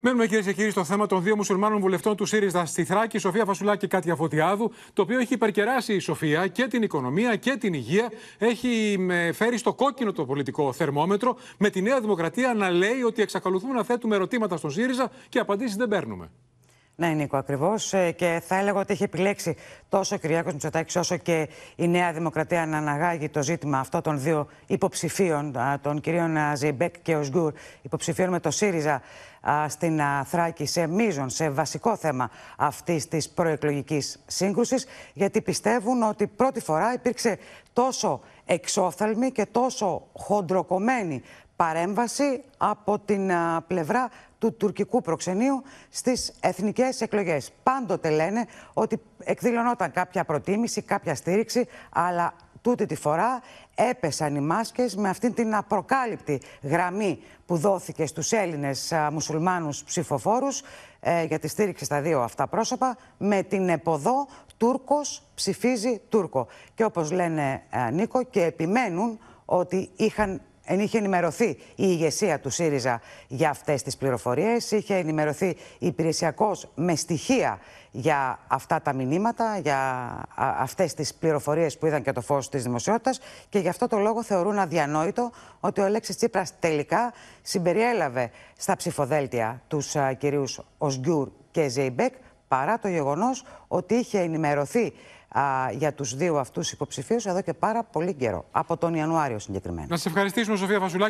Μένουμε κυρίε και κύριοι στο θέμα των δύο μουσουλμάνων βουλευτών του ΣΥΡΙΖΑ στη Θράκη, Σοφία Φασουλάκη και Κάτια Φωτιάδου, το οποίο έχει υπερκεράσει η Σοφία και την οικονομία και την υγεία. Έχει φέρει στο κόκκινο το πολιτικό θερμόμετρο, με τη Νέα Δημοκρατία να λέει ότι εξακολουθούμε να θέτουμε ερωτήματα στον ΣΥΡΙΖΑ και απαντήσεις δεν παίρνουμε. Ναι, Νίκο, ακριβώς. Ε, και θα έλεγα ότι έχει επιλέξει τόσο ο Κυριάκος Μητσοτάκης όσο και η Νέα Δημοκρατία να αναγάγει το ζήτημα αυτό των δύο υποψηφίων, των κυρίων Ζιμπέκ και Οσγκούρ, υποψηφίων με το ΣΥΡΙΖΑ στην Θράκη, σε μείζον, σε βασικό θέμα αυτής της προεκλογικής σύγκρουσης, γιατί πιστεύουν ότι πρώτη φορά υπήρξε τόσο εξόφθαλμη και τόσο χοντροκομμένη παρέμβαση από την πλευρά του τουρκικού προξενείου στις εθνικές εκλογές. Πάντοτε λένε ότι εκδηλωνόταν κάποια προτίμηση, κάποια στήριξη, αλλά τούτη τη φορά έπεσαν οι μάσκες με αυτήν την απροκάλυπτη γραμμή που δόθηκε στους Έλληνες μουσουλμάνους ψηφοφόρους ε, για τη στήριξη στα δύο αυτά πρόσωπα με την εποδό Τούρκος ψηφίζει Τούρκο. Και όπως λένε Νίκο και επιμένουν ότι είχαν Εν είχε ενημερωθεί η ηγεσία του ΣΥΡΙΖΑ για αυτές τις πληροφορίες, είχε ενημερωθεί υπηρεσιακώς με στοιχεία για αυτά τα μηνύματα, για αυτές τις πληροφορίες που είδαν και το φως της δημοσιότητας. Και γι' αυτό το λόγο θεωρούν αδιανόητο ότι ο Αλέξης Τσίπρας τελικά συμπεριέλαβε στα ψηφοδέλτια τους κυρίους Οσγκιούρ και Ζέιμπεκ, παρά το γεγονός ότι είχε ενημερωθεί για τους δύο αυτούς υποψηφίους εδώ και πάρα πολύ καιρό. Από τον Ιανουάριο συγκεκριμένα. Να σε ευχαριστήσουμε Σοφία Βασουλάκη.